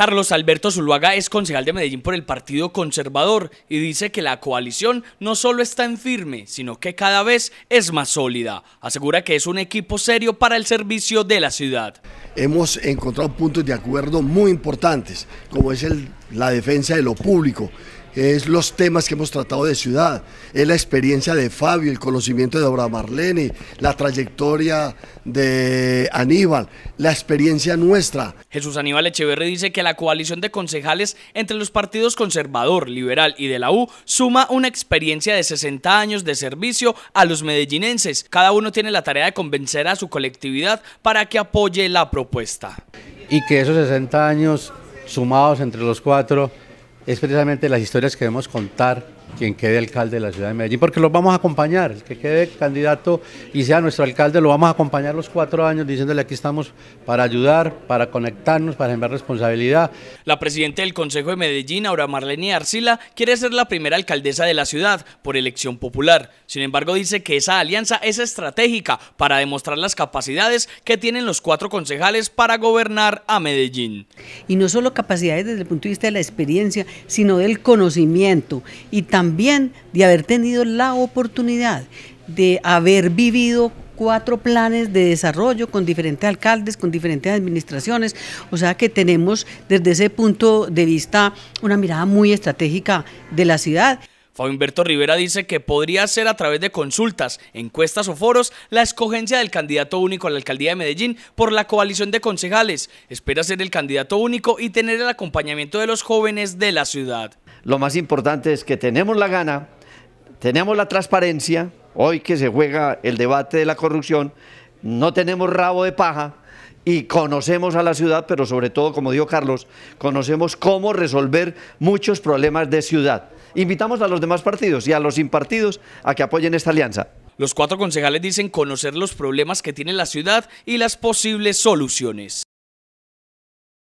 Carlos Alberto Zuluaga es concejal de Medellín por el Partido Conservador y dice que la coalición no solo está en firme, sino que cada vez es más sólida. Asegura que es un equipo serio para el servicio de la ciudad. Hemos encontrado puntos de acuerdo muy importantes, como es el, la defensa de lo público, es los temas que hemos tratado de ciudad, es la experiencia de Fabio, el conocimiento de Obra Marlene, la trayectoria de Aníbal, la experiencia nuestra. Jesús Aníbal Echeverre dice que la coalición de concejales entre los partidos conservador, liberal y de la U suma una experiencia de 60 años de servicio a los medellinenses. Cada uno tiene la tarea de convencer a su colectividad para que apoye la propuesta. Y que esos 60 años sumados entre los cuatro es precisamente las historias que debemos contar quien quede alcalde de la ciudad de Medellín, porque los vamos a acompañar, el que quede candidato y sea nuestro alcalde, lo vamos a acompañar los cuatro años diciéndole aquí estamos para ayudar, para conectarnos, para generar responsabilidad. La presidenta del Consejo de Medellín, Aura Marlene Arcila, quiere ser la primera alcaldesa de la ciudad por elección popular. Sin embargo, dice que esa alianza es estratégica para demostrar las capacidades que tienen los cuatro concejales para gobernar a Medellín. Y no solo capacidades desde el punto de vista de la experiencia, sino del conocimiento y también también de haber tenido la oportunidad de haber vivido cuatro planes de desarrollo con diferentes alcaldes, con diferentes administraciones, o sea que tenemos desde ese punto de vista una mirada muy estratégica de la ciudad. Fabio Humberto Rivera dice que podría ser a través de consultas, encuestas o foros la escogencia del candidato único a la alcaldía de Medellín por la coalición de concejales. Espera ser el candidato único y tener el acompañamiento de los jóvenes de la ciudad lo más importante es que tenemos la gana, tenemos la transparencia, hoy que se juega el debate de la corrupción, no tenemos rabo de paja y conocemos a la ciudad, pero sobre todo, como dijo Carlos, conocemos cómo resolver muchos problemas de ciudad. Invitamos a los demás partidos y a los impartidos a que apoyen esta alianza. Los cuatro concejales dicen conocer los problemas que tiene la ciudad y las posibles soluciones.